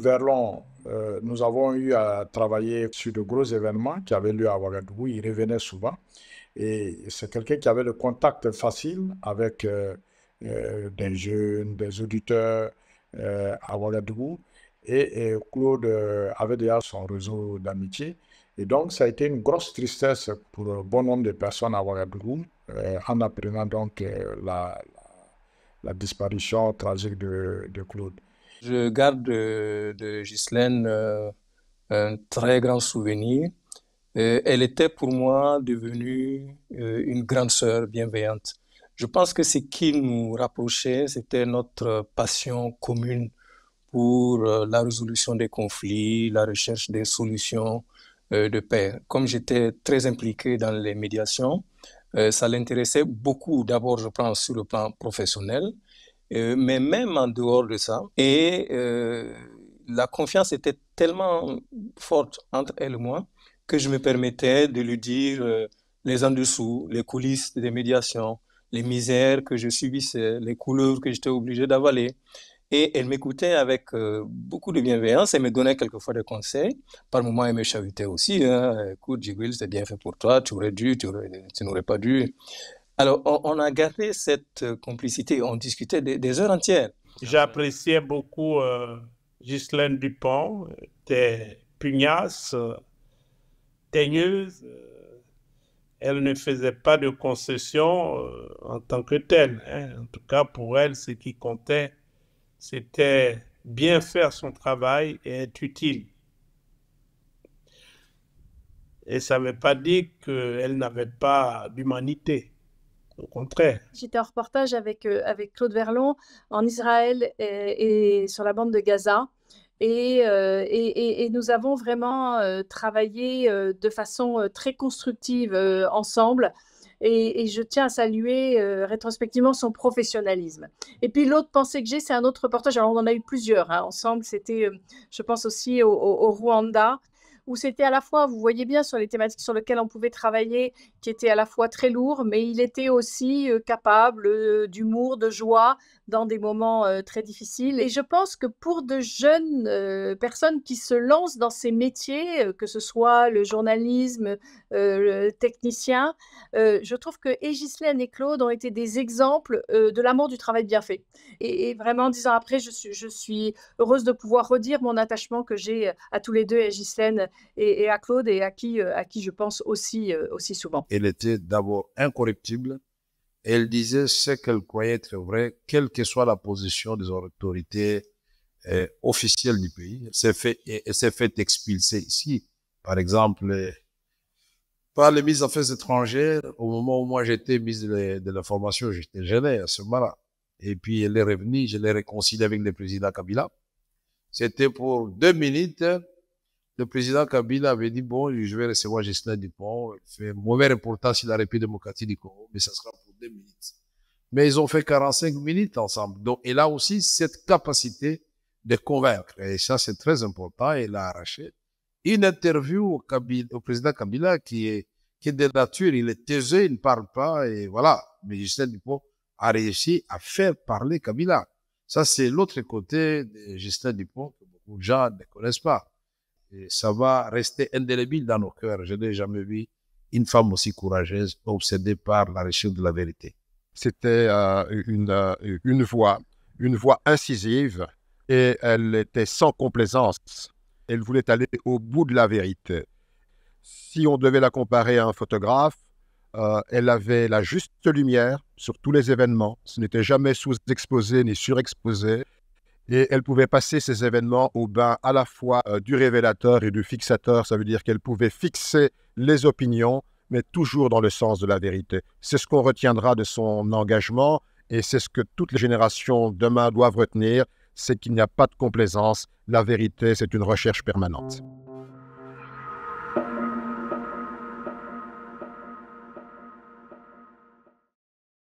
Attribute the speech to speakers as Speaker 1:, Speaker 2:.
Speaker 1: Verlon, euh, nous avons eu à travailler sur de gros événements qui avaient lieu à Ouagadougou. Il revenait souvent. Et c'est quelqu'un qui avait le contact facile avec euh, euh, des jeunes, des auditeurs à Ouagadougou. Et, Claude avait déjà son réseau d'amitié. Et donc, ça a été une grosse tristesse pour bon nombre de personnes à Ouagadougou en apprenant donc la, disparition tragique
Speaker 2: de Claude. Je garde de, euh, de Ghislaine euh, un très grand souvenir. Euh, elle était pour moi devenue une grande sœur bienveillante. Je pense que ce qui nous rapprochait, c'était notre passion commune pour la résolution des conflits, la recherche des solutions de paix. Comme j'étais très impliqué dans les médiations, ça l'intéressait beaucoup, d'abord, je pense, sur le plan professionnel, euh, mais même en dehors de ça. Et euh, la confiance était tellement forte entre elle et moi que je me permettais de lui dire euh, les en dessous, les coulisses des médiations, les misères que je subissais, les couleurs que j'étais obligé d'avaler. Et elle m'écoutait avec beaucoup de bienveillance et me donnait quelquefois des conseils. Par moments, elle me chahutait aussi. Hein. Écoute, Jibril, c'est bien fait pour toi, tu aurais dû, tu n'aurais pas dû. Alors, on, a gardé cette euh, complicité. On discutait des, heures entières. J'appréciais beaucoup euh, Ghislaine Dupont, était pugnace, euh, teigneuse, euh, Elle ne faisait pas de concessions en tant que telle. Hein. En tout cas, pour elle, ce qui comptait, c'était bien faire son travail et être utile. Et ça ne veut pas dire qu'elle n'avait pas d'humanité contraire.
Speaker 3: J'étais en reportage avec, euh, avec Claude Verlon en Israël et, sur la bande de Gaza. Et, euh, et, nous avons vraiment euh, travaillé de façon très constructive ensemble. Et, je tiens à saluer rétrospectivement son professionnalisme. Et puis l'autre pensée que j'ai, c'est un autre reportage. Alors on en a eu plusieurs hein. ensemble. C'était, je pense aussi au Rwanda où c'était à la fois, vous voyez bien sur les thématiques sur lesquelles on pouvait travailler, qui était à la fois très lourd, mais il était aussi euh, capable euh, d'humour, de joie dans des moments euh, très difficiles. Et je pense que pour de jeunes personnes qui se lancent dans ces métiers, que ce soit le journalisme, le technicien, je trouve que Égislaine et Claude ont été des exemples de l'amour du travail bien fait. Et, vraiment, dix ans après, je suis, heureuse de pouvoir redire mon attachement que j'ai à tous les deux, Egislaine et, à Claude et à qui, euh, à qui je pense aussi, euh, aussi souvent.
Speaker 1: Elle était d'abord incorruptible. Elle disait ce qu'elle croyait être vrai, quelle que soit la position des autorités euh, officielles du pays. Elle s'est fait, s'est fait expulser ici, par exemple, par les mises en Affaires étrangères. Au moment où moi j'étais ministre de la formation, j'étais gêné à ce moment-là. Et puis elle est revenue, je l'ai réconcilié avec le président Kabila. C'était pour deux minutes le président Kabila avait dit, bon, je vais recevoir Justin Dupont, il fait mauvais reportage sur la République démocratique du Congo, mais ça sera pour deux minutes. Mais ils ont fait 45 minutes ensemble. Donc, et là aussi, cette capacité de convaincre, et ça c'est très important, il a arraché une interview au, président Kabila qui est, qui est de nature, il est taisé, il ne parle pas, et voilà. Mais Justin Dupont a réussi à faire parler Kabila. Ça, c'est l'autre côté de Justin Dupont que beaucoup de gens ne connaissent pas ça va rester indélébile dans nos cœurs. Je n'ai jamais vu une femme aussi courageuse, obsédée par la recherche de la vérité. C'était euh, euh, une, voix, une voix
Speaker 4: incisive, et elle était sans complaisance. Elle voulait aller au bout de la vérité. Si on devait la comparer à un photographe, euh, elle avait la juste lumière sur tous les événements. Ce n'était jamais sous-exposé ni surexposé et elle pouvait passer ces événements au bain à la fois euh, du révélateur et du fixateur. Ça veut dire qu'elle pouvait fixer les opinions, mais toujours dans le sens de la vérité. C'est ce qu'on retiendra de son engagement et c'est ce que toutes les générations demain doivent retenir, c'est qu'il n'y a pas de complaisance. La vérité, c'est une recherche permanente.